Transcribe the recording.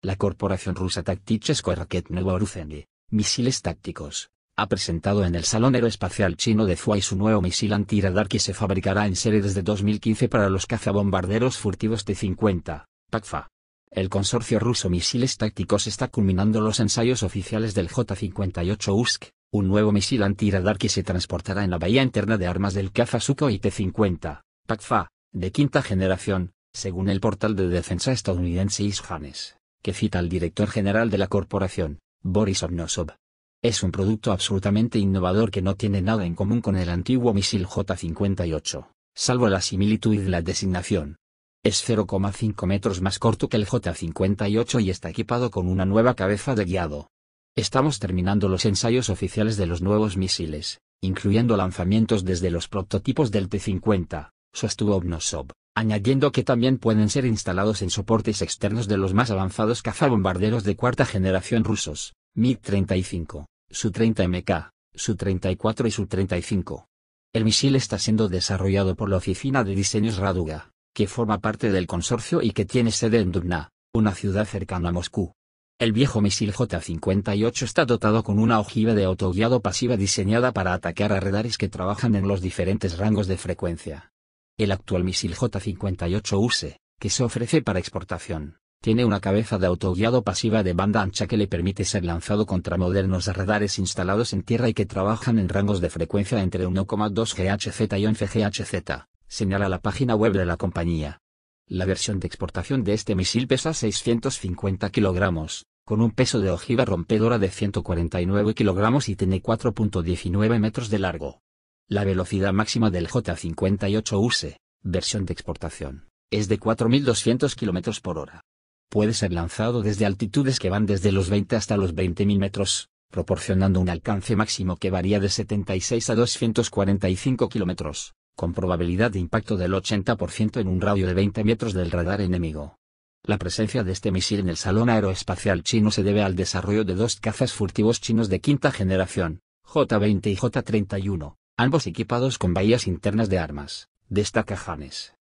La corporación rusa Takticheskoye Raketnovoruzheny, misiles tácticos, ha presentado en el Salón Aeroespacial Chino de y su nuevo misil antiradar que se fabricará en serie desde 2015 para los cazabombarderos furtivos T-50, PACFA. El consorcio ruso Misiles Tácticos está culminando los ensayos oficiales del J-58 USK, un nuevo misil antiradar que se transportará en la bahía interna de armas del caza Sukhoi T-50, PACFA, de quinta generación, según el portal de defensa estadounidense Ishanes cita al director general de la corporación, Boris Obnosov. Es un producto absolutamente innovador que no tiene nada en común con el antiguo misil J-58, salvo la similitud y la designación. Es 0,5 metros más corto que el J-58 y está equipado con una nueva cabeza de guiado. Estamos terminando los ensayos oficiales de los nuevos misiles, incluyendo lanzamientos desde los prototipos del T-50, sostuvo Obnosov añadiendo que también pueden ser instalados en soportes externos de los más avanzados cazabombarderos de cuarta generación rusos, MiG-35, Su-30MK, Su-34 y Su-35. El misil está siendo desarrollado por la Oficina de Diseños Raduga, que forma parte del consorcio y que tiene sede en Dubna, una ciudad cercana a Moscú. El viejo misil J-58 está dotado con una ojiva de autoguiado pasiva diseñada para atacar a radares que trabajan en los diferentes rangos de frecuencia el actual misil j 58 use que se ofrece para exportación, tiene una cabeza de autoguiado pasiva de banda ancha que le permite ser lanzado contra modernos radares instalados en tierra y que trabajan en rangos de frecuencia entre 1,2 GHz y 11 GHz, señala la página web de la compañía. La versión de exportación de este misil pesa 650 kilogramos, con un peso de ojiva rompedora de 149 kilogramos y tiene 4.19 metros de largo. La velocidad máxima del j 58 use versión de exportación, es de 4.200 km por hora. Puede ser lanzado desde altitudes que van desde los 20 hasta los 20.000 metros, proporcionando un alcance máximo que varía de 76 a 245 kilómetros, con probabilidad de impacto del 80% en un radio de 20 metros del radar enemigo. La presencia de este misil en el Salón Aeroespacial chino se debe al desarrollo de dos cazas furtivos chinos de quinta generación, J-20 y J-31, ambos equipados con bahías internas de armas, destaca Janes.